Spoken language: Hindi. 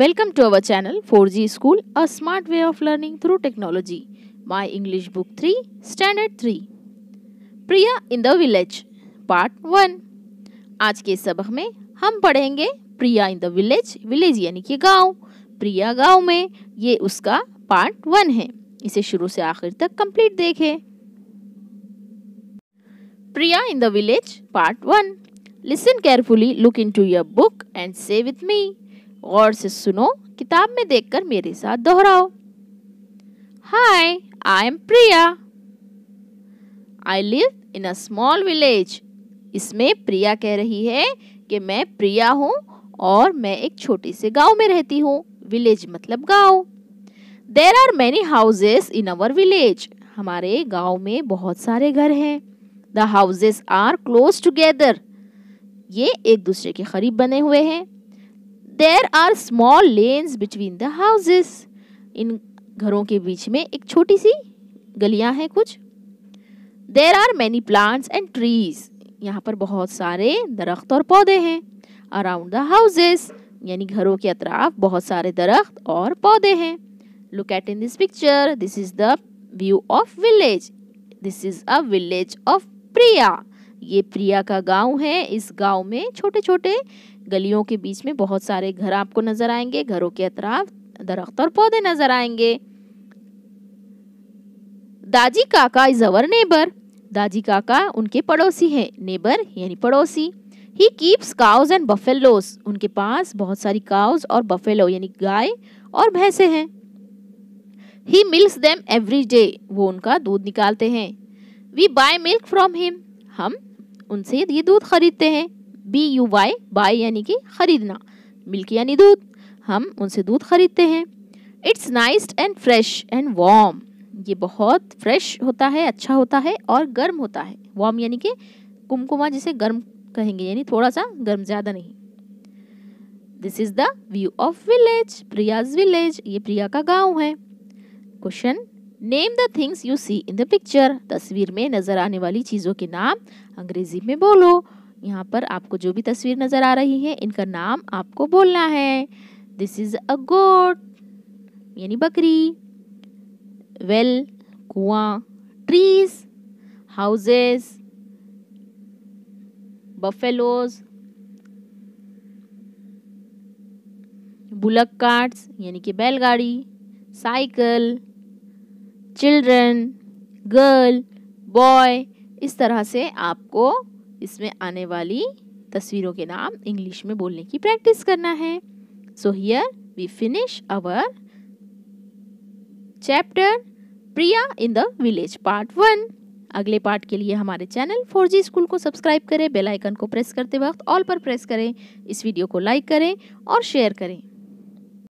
Welcome to our channel 4G School, a smart way of learning through technology. My English Book 3, Standard 3. Priya in the Village, Part 1. आज के सबक में हम पढ़ेंगे Priya in the village village यानी कि गांव प्रिया गांव में ये उसका पार्ट वन है इसे शुरू से आखिर तक कंप्लीट देखें Priya in the village part one listen carefully look into your book and say with me गौर से सुनो किताब में देखकर मेरे साथ दोहराओ hi I am Priya I live in a small village इसमें प्रिया कह रही है कि मैं प्रिया हूँ और मैं एक छोटे से गांव में रहती हूँ विलेज मतलब गांव there are many houses in our village हमारे गांव में बहुत सारे घर हैं the houses are close together ये एक दूसरे के करीब बने हुए हैं there are small lanes between the houses इन घरों के बीच में एक छोटी सी गलियां हैं कुछ there are many plants and trees यहाँ पर बहुत सारे दरख्त और पौधे हैं अराउंड द हाउसेस यानी घरों के अतराफ बहुत सारे दरख्त और पौधे हैं look at in this picture this is the view of village this is a village of Priya ये प्रिया का गांव है इस गांव में छोटे छोटे गलियों के बीच में बहुत सारे घर आपको नजर आएंगे घरों के अतराफ दरख्त और पौधे नजर आएंगे दाजी काका इज अवर नेबर दाजी काका उनके पड़ोसी हैं नेबर यानी पड़ोसी he keeps cows and buffaloes उनके पास बहुत सारी काउज और बफेलो यानी गाय और भैंसे हैं he milks them every day वो उनका दूध निकालते हैं we buy milk from him हम उनसे ये दूध खरीदते हैं बी यू वाई बाय यानी कि खरीदना मिल्क यानी दूध हम उनसे दूध खरीदते हैं it's nice and fresh and warm ये बहुत फ्रेश होता है अच्छा होता है और गर्म होता है वार्म यानी कि कुमकुमा जिसे गर्म कहेंगे यानी थोड़ा सा गर्म ज़्यादा नहीं this is the view of village Priya's village ये प्रिया का गांव है question name the things you see in the picture तस्वीर में नज़र आने वाली चीज़ों के नाम अंग्रेज़ी में बोलो यहाँ पर आपको जो भी तस्वीर नज़र आ रही है इनका नाम आपको बोलना है दिस इज़ अ गोट यानी बकरी वेल कुआं trees houses buffaloes bullock carts यानी कि बैलगाड़ी साइकिल चिल्ड्रन गर्ल बॉय इस तरह से आपको इसमें आने वाली तस्वीरों के नाम इंग्लिश में बोलने की प्रैक्टिस करना है so here we finish our chapter Priya in the village part one अगले पार्ट के लिए हमारे चैनल 4G स्कूल को सब्सक्राइब करें बेल आइकन को प्रेस करते वक्त ऑल पर प्रेस करें इस वीडियो को लाइक करें और शेयर करें